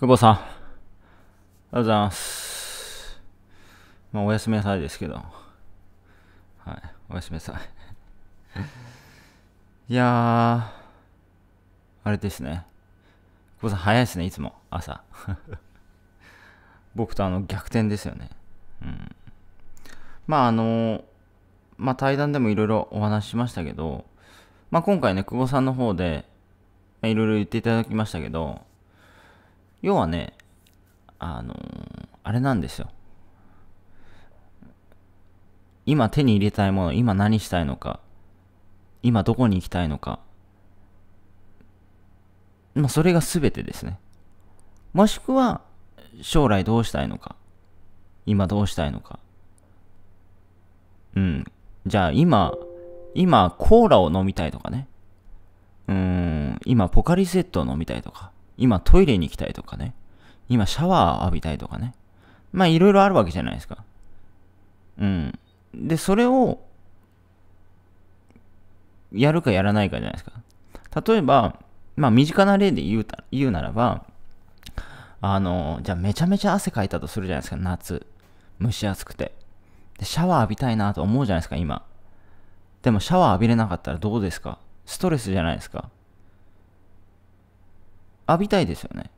久保さん。ありがとうございます。まあ、おやすみなさいですけど。はい。おやすみなさい。いやー、あれですね。久保さん早いですね、いつも。朝。僕とあの、逆転ですよね。うん。まあ、あの、まあ、対談でもいろいろお話ししましたけど、まあ、今回ね、久保さんの方で、いろいろ言っていただきましたけど、要はね、あのー、あれなんですよ。今手に入れたいもの、今何したいのか、今どこに行きたいのか、まあ、それが全てですね。もしくは、将来どうしたいのか、今どうしたいのか。うん。じゃあ今、今コーラを飲みたいとかね。うん、今ポカリセットを飲みたいとか。今トイレに行きたいとかね、今シャワー浴びたいとかね、まあいろいろあるわけじゃないですか。うん。で、それを、やるかやらないかじゃないですか。例えば、まあ身近な例で言うた言うならば、あの、じゃあめちゃめちゃ汗かいたとするじゃないですか、夏。蒸し暑くて。で、シャワー浴びたいなと思うじゃないですか、今。でもシャワー浴びれなかったらどうですかストレスじゃないですか。浴びたいですよね。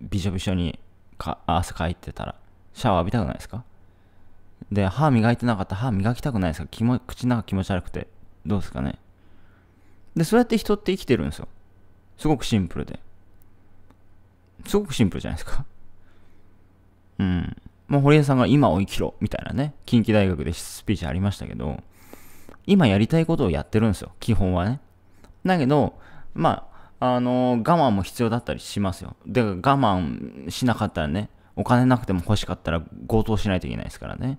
びしょびしょにか汗かいてたら。シャワー浴びたくないですかで、歯磨いてなかった歯磨きたくないですか気も口の中気持ち悪くて。どうですかねで、そうやって人って生きてるんですよ。すごくシンプルで。すごくシンプルじゃないですか。うん。もう堀江さんが今を生きろ、みたいなね、近畿大学でスピーチありましたけど、今やりたいことをやってるんですよ、基本はね。だけど、まあ、あの我慢も必要だったりしますよ。で、我慢しなかったらね、お金なくても欲しかったら強盗しないといけないですからね。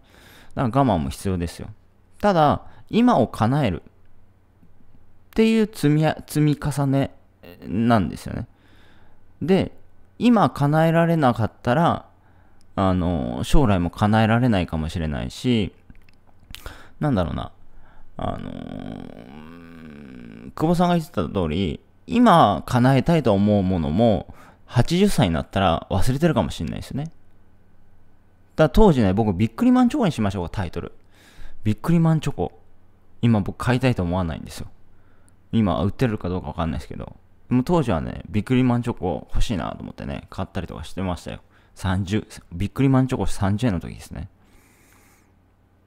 だから我慢も必要ですよ。ただ、今を叶えるっていう積み積み重ねなんですよね。で、今叶えられなかったら、あの、将来も叶えられないかもしれないし、なんだろうな、あの久保さんが言ってた通り、今叶えたいと思うものも、80歳になったら忘れてるかもしれないですね。だ当時ね、僕、ビックリマンチョコにしましょうタイトル。ビックリマンチョコ。今僕買いたいと思わないんですよ。今売ってるかどうかわかんないですけど。でも当時はね、ビックリマンチョコ欲しいなと思ってね、買ったりとかしてましたよ。30、ビックリマンチョコ30円の時ですね。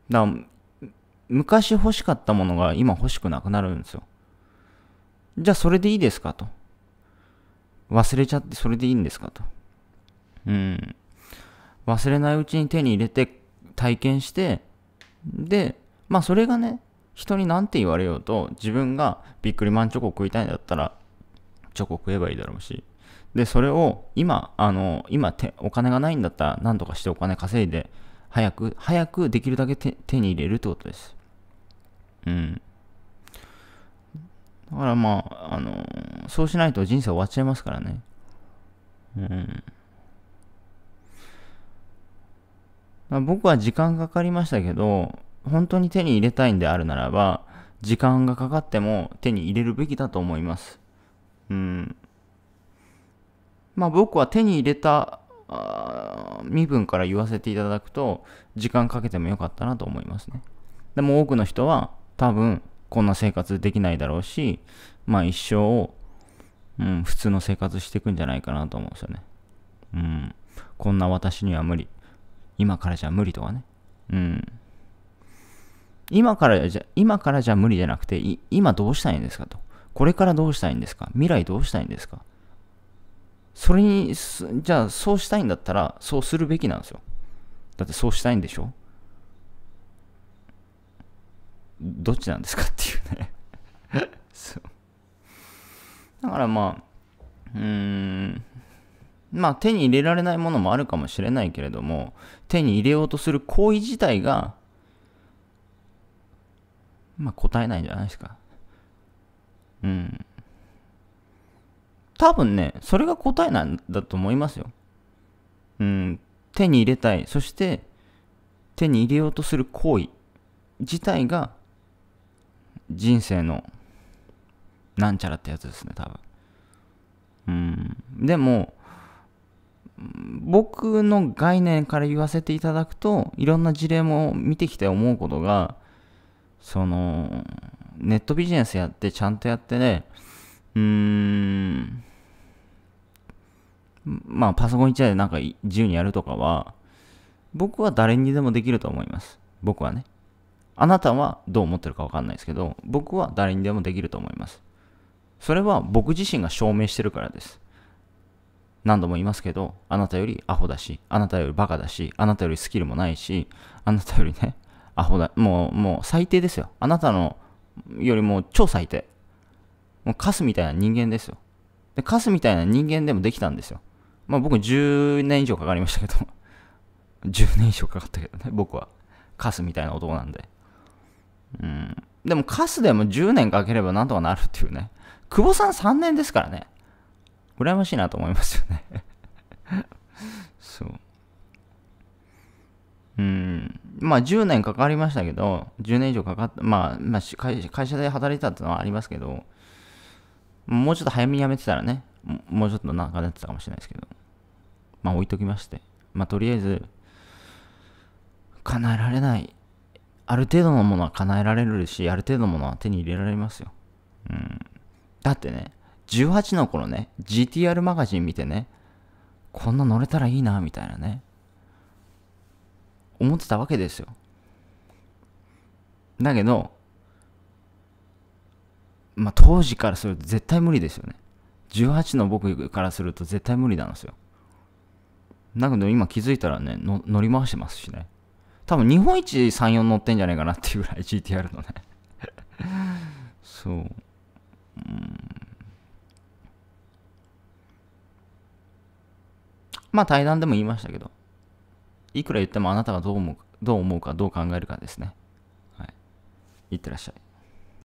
だから、昔欲しかったものが今欲しくなくなるんですよ。じゃあそれでいいですかと。忘れちゃってそれでいいんですかと。うん。忘れないうちに手に入れて体験して、で、まあそれがね、人に何て言われようと、自分がビックリマンチョコ食いたいんだったら、チョコ食えばいいだろうし。で、それを今、あの、今手、お金がないんだったら、何とかしてお金稼いで、早く、早くできるだけ手に入れるってことです。うん。だからまあ、あのそうしないと人生終わっちゃいますからね。うん。僕は時間かかりましたけど、本当に手に入れたいんであるならば、時間がかかっても手に入れるべきだと思います。うん。まあ僕は手に入れた身分から言わせていただくと、時間かけてもよかったなと思いますね。でも多くの人は多分こんな生活できないだろうし、まあ一生、うん、普通の生活していくんじゃないかなと思うんですよね。うん。こんな私には無理。今からじゃ無理とかね。うん。今からじゃ、今からじゃ無理じゃなくて、今どうしたいんですかと。これからどうしたいんですか未来どうしたいんですかそれに、じゃあそうしたいんだったら、そうするべきなんですよ。だってそうしたいんでしょどっちなんですかっていうね そうだからまあうーんまあ手に入れられないものもあるかもしれないけれども手に入れようとする行為自体がまあ答えないんじゃないですかうん多分ねそれが答えなんだと思いますようん手に入れたいそして手に入れようとする行為自体が人生のなんちゃらってやつですね、多分。うん。でも、僕の概念から言わせていただくと、いろんな事例も見てきて思うことが、その、ネットビジネスやってちゃんとやってね、うーん、まあパソコン1台でなんか自由にやるとかは、僕は誰にでもできると思います。僕はね。あなたはどう思ってるかわかんないですけど、僕は誰にでもできると思います。それは僕自身が証明してるからです。何度も言いますけど、あなたよりアホだし、あなたよりバカだし、あなたよりスキルもないし、あなたよりね、アホだ、もう、もう最低ですよ。あなたのよりも超最低。もうカスみたいな人間ですよ。で、カスみたいな人間でもできたんですよ。まあ僕10年以上かかりましたけど、10年以上かかったけどね、僕は。カスみたいな男なんで。うん。でも、カスでも10年かければなんとかなるっていうね。久保さん3年ですからね。羨ましいなと思いますよね そう。うん。まあ10年かかりましたけど、10年以上かかった、まあ、まあ会、会社で働いてたっていうのはありますけど、もうちょっと早めに辞めてたらね、もうちょっと長かなってたかもしれないですけど、まあ置いときまして、まあとりあえず、叶えられないある程度のものは叶えられるし、ある程度のものは手に入れられますよ。うん。だってね、18の頃ね、GTR マガジン見てね、こんな乗れたらいいな、みたいなね、思ってたわけですよ。だけど、まあ、当時からすると絶対無理ですよね。18の僕からすると絶対無理なんですよ。だけど今気づいたらね、乗り回してますしね。多分日本一34乗ってんじゃないかなっていうぐらい GTR のねそううんまあ対談でも言いましたけどいくら言ってもあなたがどう思うどう思うかどう考えるかですねはいいってらっしゃい